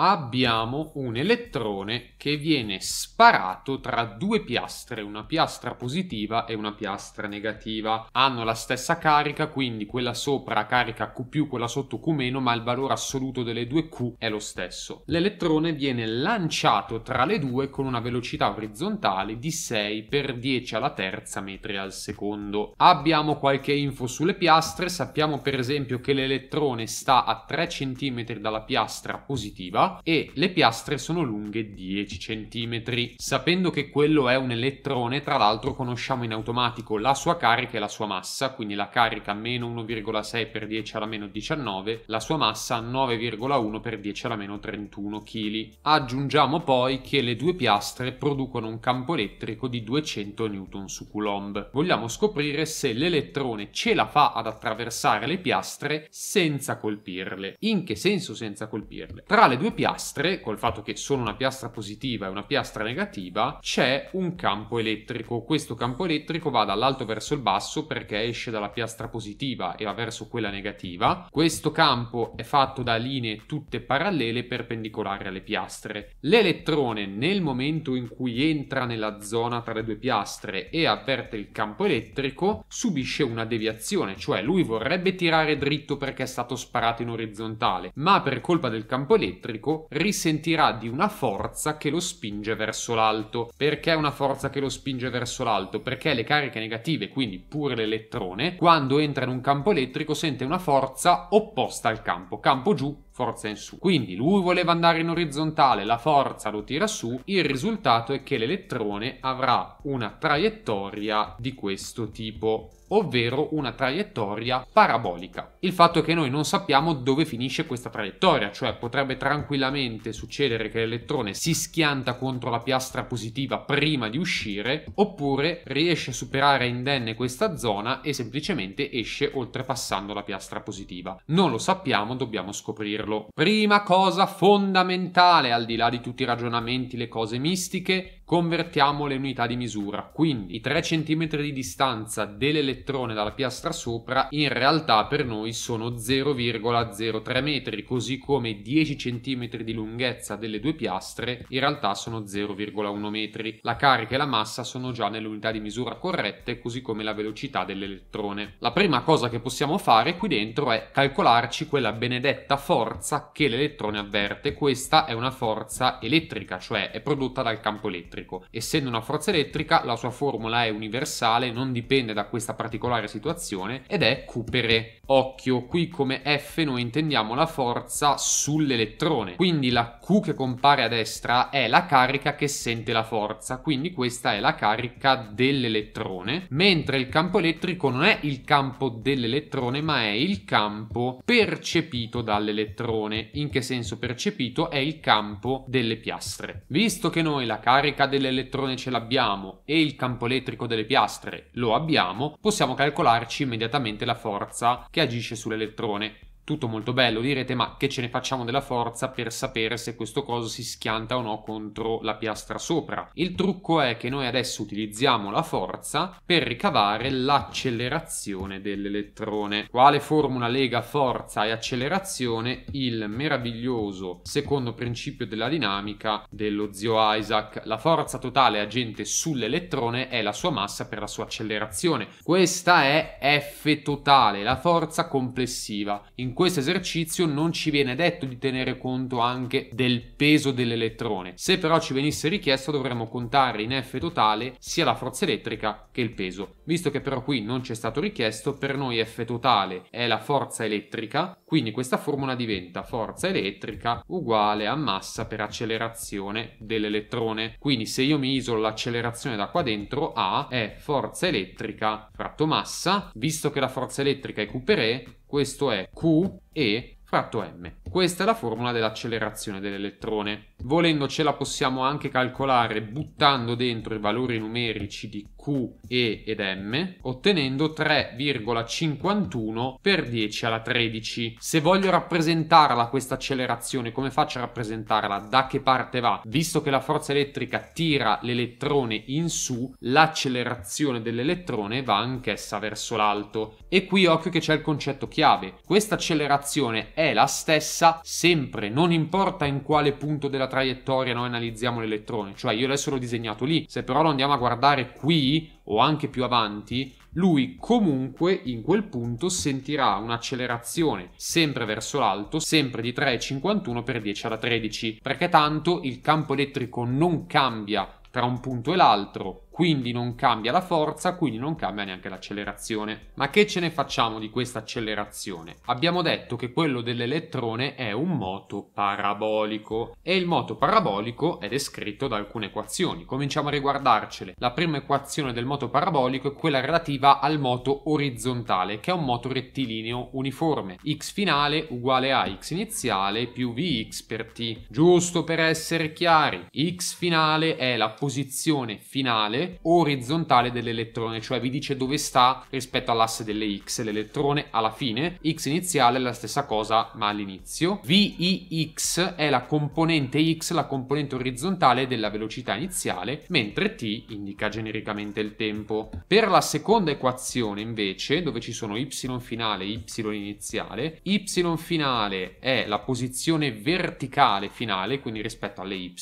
abbiamo un elettrone che viene sparato tra due piastre, una piastra positiva e una piastra negativa. Hanno la stessa carica, quindi quella sopra carica Q più, quella sotto Q meno, ma il valore assoluto delle due Q è lo stesso. L'elettrone viene lanciato tra le due con una velocità orizzontale di 6 per 10 alla terza metri al secondo. Abbiamo qualche info sulle piastre, sappiamo per esempio che l'elettrone sta a 3 cm dalla piastra positiva, e le piastre sono lunghe 10 cm. Sapendo che quello è un elettrone, tra l'altro conosciamo in automatico la sua carica e la sua massa, quindi la carica meno 1,6 per 10 alla meno 19, la sua massa 9,1 per 10 alla meno 31 kg. Aggiungiamo poi che le due piastre producono un campo elettrico di 200 N su Coulomb. Vogliamo scoprire se l'elettrone ce la fa ad attraversare le piastre senza colpirle. In che senso senza colpirle? Tra le due piastre, col fatto che sono una piastra positiva e una piastra negativa, c'è un campo elettrico. Questo campo elettrico va dall'alto verso il basso perché esce dalla piastra positiva e va verso quella negativa. Questo campo è fatto da linee tutte parallele perpendicolari alle piastre. L'elettrone nel momento in cui entra nella zona tra le due piastre e avverte il campo elettrico subisce una deviazione, cioè lui vorrebbe tirare dritto perché è stato sparato in orizzontale, ma per colpa del campo elettrico gioco, risentirà di una forza che lo spinge verso l'alto. Perché una forza che lo spinge verso l'alto? Perché le cariche negative, quindi pure l'elettrone, quando entra in un campo elettrico sente una forza opposta al campo, campo giù, forza in su. Quindi lui voleva andare in orizzontale, la forza lo tira su, il risultato è che l'elettrone avrà una traiettoria di questo tipo ovvero una traiettoria parabolica. Il fatto è che noi non sappiamo dove finisce questa traiettoria, cioè potrebbe tranquillamente succedere che l'elettrone si schianta contro la piastra positiva prima di uscire, oppure riesce a superare indenne questa zona e semplicemente esce oltrepassando la piastra positiva. Non lo sappiamo, dobbiamo scoprirlo saperlo. Prima cosa fondamentale, al di là di tutti i ragionamenti, le cose mistiche, convertiamo le unità di misura. Quindi i 3 cm di distanza dell'elettrone dalla piastra sopra in realtà per noi sono 0,03 metri, così come 10 cm di lunghezza delle due piastre in realtà sono 0,1 metri. La carica e la massa sono già nelle unità di misura corrette, così come la velocità dell'elettrone. La prima cosa che possiamo fare qui dentro è calcolarci quella benedetta forza forza che l'elettrone avverte, questa è una forza elettrica, cioè è prodotta dal campo elettrico. Essendo una forza elettrica, la sua formula è universale, non dipende da questa particolare situazione ed è Q per E. Occhio, qui come F noi intendiamo la forza sull'elettrone, quindi la Q che compare a destra è la carica che sente la forza, quindi questa è la carica dell'elettrone, mentre il campo elettrico non è il campo dell'elettrone ma è il campo percepito dall'elettrone marrone, in che senso percepito è il campo delle piastre. Visto che noi la carica dell'elettrone ce l'abbiamo e il campo elettrico delle piastre lo abbiamo, possiamo calcolarci immediatamente la forza che agisce sull'elettrone tutto molto bello, direte ma che ce ne facciamo della forza per sapere se questo coso si schianta o no contro la piastra sopra. Il trucco è che noi adesso utilizziamo la forza per ricavare l'accelerazione dell'elettrone. Quale formula lega forza e accelerazione? Il meraviglioso secondo principio della dinamica dello zio Isaac. La forza totale agente sull'elettrone è la sua massa per la sua accelerazione. Questa è F totale, la forza complessiva. In questo esercizio non ci viene detto di tenere conto anche del peso dell'elettrone. Se però ci venisse richiesto dovremmo contare in F totale sia la forza elettrica che il peso. Visto che però qui non ci è stato richiesto, per noi F totale è la forza elettrica, quindi questa formula diventa forza elettrica uguale a massa per accelerazione dell'elettrone. Quindi se io mi isolo l'accelerazione da qua dentro, A è forza elettrica fratto massa, visto che la forza elettrica è Q per E, questo è Q e fratto m. Questa è la formula dell'accelerazione dell'elettrone. Volendo ce la possiamo anche calcolare buttando dentro i valori numerici di Q, E ed M, ottenendo 3,51 per 10 alla 13. Se voglio rappresentarla questa accelerazione, come faccio a rappresentarla? Da che parte va? Visto che la forza elettrica tira l'elettrone in su, l'accelerazione dell'elettrone va anch'essa verso l'alto. E qui occhio che c'è il concetto chiave. Questa accelerazione è la stessa sempre, non importa in quale punto della traiettoria noi analizziamo l'elettrone, cioè io adesso l'ho disegnato lì, se però lo andiamo a guardare qui o anche più avanti, lui comunque in quel punto sentirà un'accelerazione sempre verso l'alto, sempre di 3,51 per 10 alla 13, perché tanto il campo elettrico non cambia tra un punto e l'altro, quindi non cambia la forza, quindi non cambia neanche l'accelerazione. Ma che ce ne facciamo di questa accelerazione? Abbiamo detto che quello dell'elettrone è un moto parabolico e il moto parabolico è descritto da alcune equazioni. Cominciamo a riguardarcele. La prima equazione del moto parabolico è quella relativa al moto orizzontale, che è un moto rettilineo uniforme. x finale uguale a x iniziale più vx per t. Giusto per essere chiari, x finale è la posizione finale orizzontale dell'elettrone, cioè vi dice dove sta rispetto all'asse delle X. L'elettrone alla fine, X iniziale è la stessa cosa ma all'inizio. VIX è la componente X, la componente orizzontale della velocità iniziale, mentre T indica genericamente il tempo. Per la seconda equazione invece, dove ci sono Y finale e Y iniziale, Y finale è la posizione verticale finale, quindi rispetto alle Y,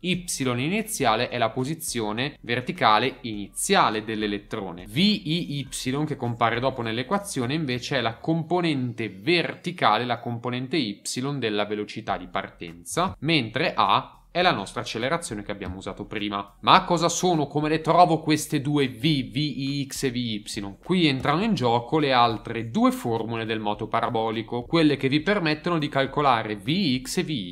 Y iniziale è la posizione verticale radicale iniziale dell'elettrone. VIY che compare dopo nell'equazione invece è la componente verticale, la componente y della velocità di partenza, mentre A è la nostra accelerazione che abbiamo usato prima. Ma cosa sono, come le trovo queste due V, VIX e Vy? Qui entrano in gioco le altre due formule del moto parabolico, quelle che vi permettono di calcolare Vx e Vy.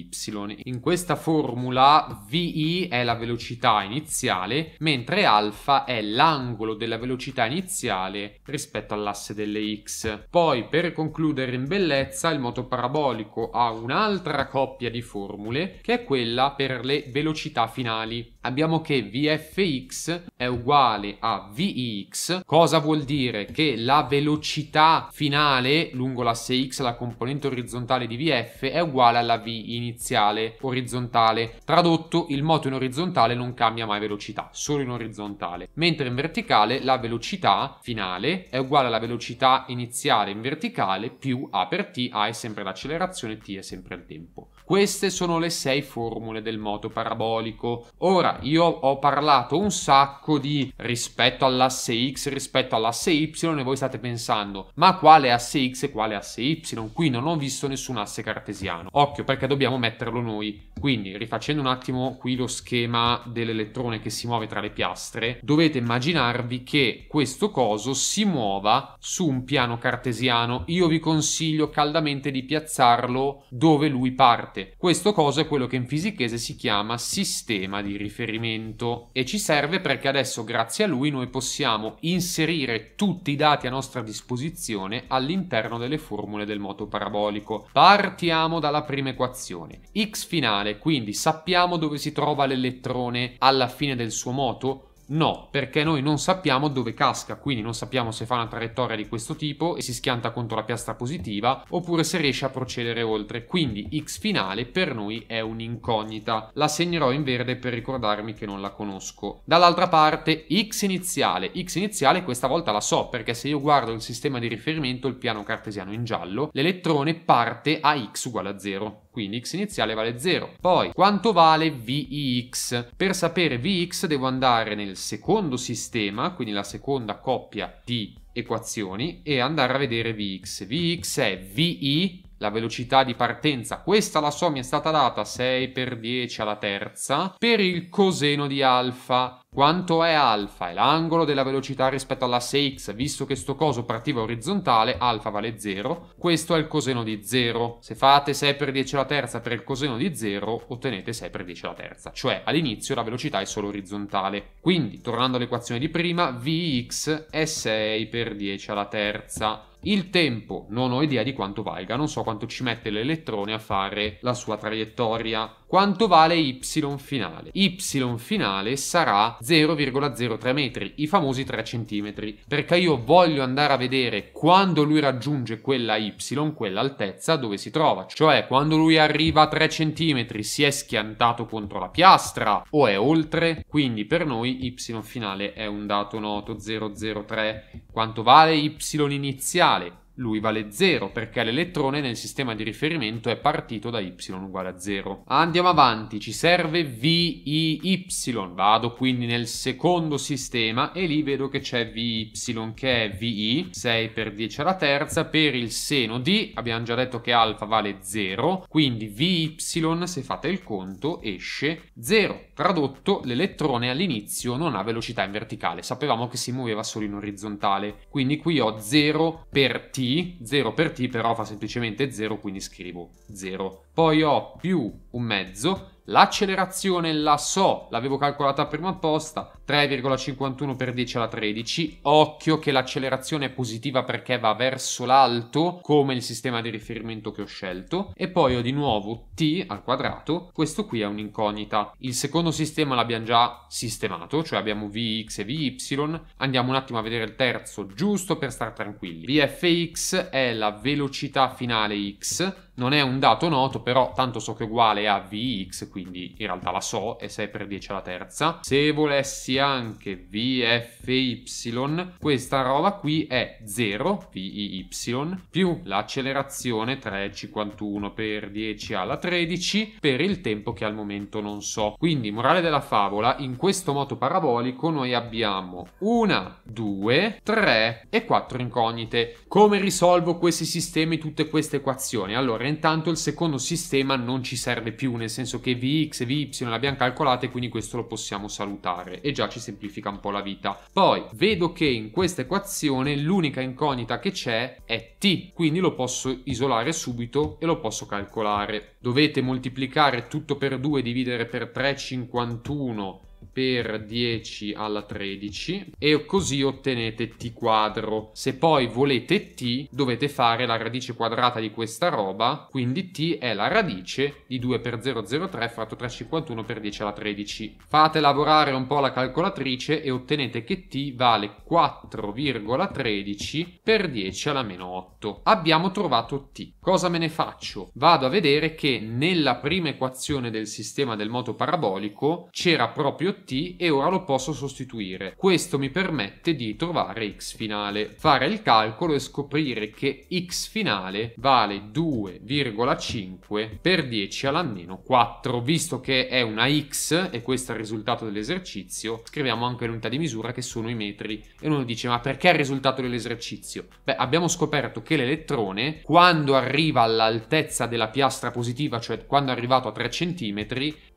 In questa formula Vi è la velocità iniziale, mentre α è l'angolo della velocità iniziale rispetto all'asse delle x. Poi, per concludere in bellezza, il moto parabolico ha un'altra coppia di formule, che è quella per per le velocità finali. Abbiamo che VFX è uguale a VX, cosa vuol dire? Che la velocità finale lungo l'asse X, la componente orizzontale di VF, è uguale alla V iniziale orizzontale. Tradotto, il moto in orizzontale non cambia mai velocità, solo in orizzontale. Mentre in verticale la velocità finale è uguale alla velocità iniziale in verticale più A per T, A è sempre l'accelerazione, T è sempre il tempo. Queste sono le sei formule del moto parabolico. Ora, io ho parlato un sacco di rispetto all'asse X, rispetto all'asse Y e voi state pensando, ma quale asse X e quale asse Y? Qui non ho visto nessun asse cartesiano. Occhio perché dobbiamo metterlo noi. Quindi, rifacendo un attimo qui lo schema dell'elettrone che si muove tra le piastre, dovete immaginarvi che questo coso si muova su un piano cartesiano. Io vi consiglio caldamente di piazzarlo dove lui parte date. Questo coso è quello che in fisichese si chiama sistema di riferimento e ci serve perché adesso grazie a lui noi possiamo inserire tutti i dati a nostra disposizione all'interno delle formule del moto parabolico. Partiamo dalla prima equazione. x finale, quindi sappiamo dove si trova l'elettrone alla fine del suo moto? No, perché noi non sappiamo dove casca, quindi non sappiamo se fa una traiettoria di questo tipo e si schianta contro la piastra positiva oppure se riesce a procedere oltre, quindi X finale per noi è un'incognita. La segnerò in verde per ricordarmi che non la conosco. Dall'altra parte X iniziale, X iniziale questa volta la so perché se io guardo il sistema di riferimento, il piano cartesiano in giallo, l'elettrone parte a X uguale a 0 quindi x iniziale vale 0. Poi quanto vale vx? Per sapere Vx devo andare nel secondo sistema, quindi la seconda coppia di equazioni e andare a vedere Vx. Vx è Vi la velocità di partenza, questa la somma è stata data 6 per 10 alla terza, per il coseno di alfa. Quanto è alfa? È l'angolo della velocità rispetto all'asse x, visto che sto coso partiva orizzontale, alfa vale 0, questo è il coseno di 0. Se fate 6 per 10 alla terza per il coseno di 0, ottenete 6 per 10 alla terza, cioè all'inizio la velocità è solo orizzontale. Quindi, tornando all'equazione di prima, vx è 6 per 10 alla terza. Il tempo non ho idea di quanto valga, non so quanto ci mette l'elettrone a fare la sua traiettoria quanto vale y finale. y finale sarà 0,03 metri, i famosi 3 centimetri, perché io voglio andare a vedere quando lui raggiunge quella y, quell'altezza dove si trova, cioè quando lui arriva a 3 centimetri si è schiantato contro la piastra o è oltre, quindi per noi y finale è un dato noto 003. Quanto vale y iniziale? lui vale 0 perché l'elettrone nel sistema di riferimento è partito da y uguale a 0. Andiamo avanti, ci serve VIY, vado quindi nel secondo sistema e lì vedo che c'è VY che è VI, 6 per 10 alla terza, per il seno di abbiamo già detto che alfa vale 0, quindi VY se fate il conto esce 0. Tradotto, l'elettrone all'inizio non ha velocità in verticale, sapevamo che si muoveva solo in orizzontale, quindi qui ho 0 per t 0 per t però fa semplicemente 0, quindi scrivo 0. Poi ho più un mezzo L'accelerazione la so, l'avevo calcolata prima apposta, 3,51 per 10 alla 13. Occhio che l'accelerazione è positiva perché va verso l'alto, come il sistema di riferimento che ho scelto. E poi ho di nuovo t al quadrato, questo qui è un'incognita. Il secondo sistema l'abbiamo già sistemato, cioè abbiamo vx e vy. Andiamo un attimo a vedere il terzo, giusto per stare tranquilli. vfx è la velocità finale x, non è un dato noto, però tanto so che è uguale a Vx, quindi in realtà la so, è 6 per 10 alla terza. Se volessi anche Vfy, questa roba qui è 0, Vy, più l'accelerazione 3,51 per 10 alla 13 per il tempo che al momento non so. Quindi, morale della favola, in questo moto parabolico noi abbiamo una, due, tre e quattro incognite. Come risolvo questi sistemi, tutte queste equazioni? Allora, calcolare, intanto il secondo sistema non ci serve più, nel senso che Vx e Vy l'abbiamo calcolato e quindi questo lo possiamo salutare e già ci semplifica un po' la vita. Poi vedo che in questa equazione l'unica incognita che c'è è t, quindi lo posso isolare subito e lo posso calcolare dovete moltiplicare tutto per 2 dividere per 3 51 per 10 alla 13 e così ottenete t quadro. Se poi volete t dovete fare la radice quadrata di questa roba, quindi t è la radice di 2 per 003 fratto 351 per 10 alla 13. Fate lavorare un po' la calcolatrice e ottenete che t vale 4,13 per 10 alla meno 8. Abbiamo trovato t. Cosa me ne faccio? Vado a vedere che perché nella prima equazione del sistema del moto parabolico c'era proprio t e ora lo posso sostituire. Questo mi permette di trovare x finale, fare il calcolo e scoprire che x finale vale 2,5 per 10 alla meno 4. Visto che è una x e questo è il risultato dell'esercizio, scriviamo anche l'unità di misura che sono i metri. E uno dice ma perché il risultato dell'esercizio? Beh abbiamo scoperto che l'elettrone quando arriva all'altezza della piastra positiva positiva, cioè quando è arrivato a 3 cm,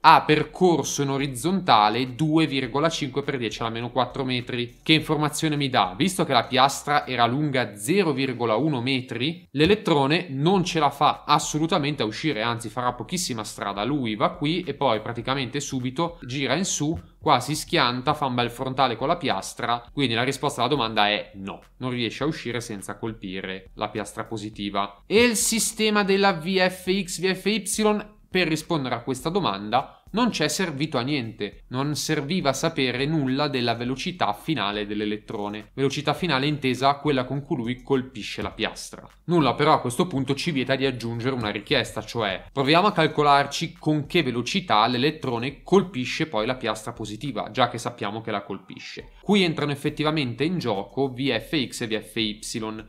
ha percorso in orizzontale 2,5 x 10 alla meno 4 metri. Che informazione mi dà? Visto che la piastra era lunga 0,1 metri, l'elettrone non ce la fa assolutamente a uscire, anzi farà pochissima strada. Lui va qui e poi praticamente subito gira in su Qua si schianta, fa un bel frontale con la piastra, quindi la risposta alla domanda è no, non riesce a uscire senza colpire la piastra positiva. E il sistema della VFX, VFY per rispondere a questa domanda non c'è servito a niente, non serviva sapere nulla della velocità finale dell'elettrone, velocità finale intesa quella con cui lui colpisce la piastra. Nulla però a questo punto ci vieta di aggiungere una richiesta, cioè proviamo a calcolarci con che velocità l'elettrone colpisce poi la piastra positiva, già che sappiamo che la colpisce. Qui entrano effettivamente in gioco VFX e VFY,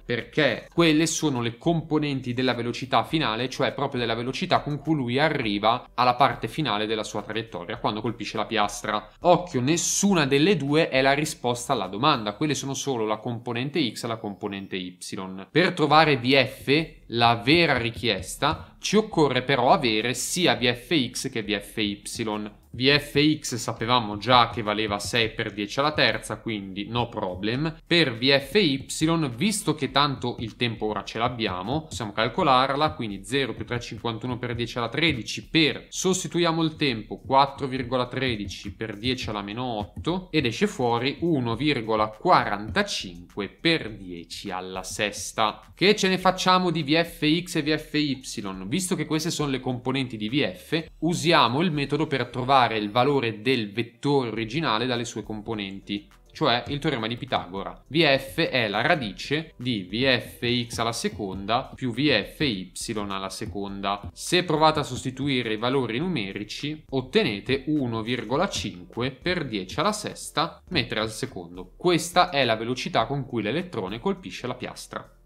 perché quelle sono le componenti della velocità finale, cioè proprio della velocità con cui lui arriva alla parte finale della sua sua traiettoria quando colpisce la piastra. Occhio, nessuna delle due è la risposta alla domanda, quelle sono solo la componente x e la componente y. Per trovare VF la vera richiesta, ci occorre però avere sia VFX che VFY. VFX sapevamo già che valeva 6 per 10 alla terza, quindi no problem. Per VFY, visto che tanto il tempo ora ce l'abbiamo, possiamo calcolarla, quindi 0 più 3,51 per 10 alla 13 per, sostituiamo il tempo, 4,13 per 10 alla meno 8 ed esce fuori 1,45 per 10 alla sesta. Che ce ne facciamo di VFY? VFX e VFY. Visto che queste sono le componenti di VF, usiamo il metodo per trovare il valore del vettore originale dalle sue componenti cioè il teorema di Pitagora. VF è la radice di VFX alla seconda più VFY alla seconda. Se provate a sostituire i valori numerici, ottenete 1,5 per 10 alla sesta metri al secondo. Questa è la velocità con cui l'elettrone colpisce la piastra.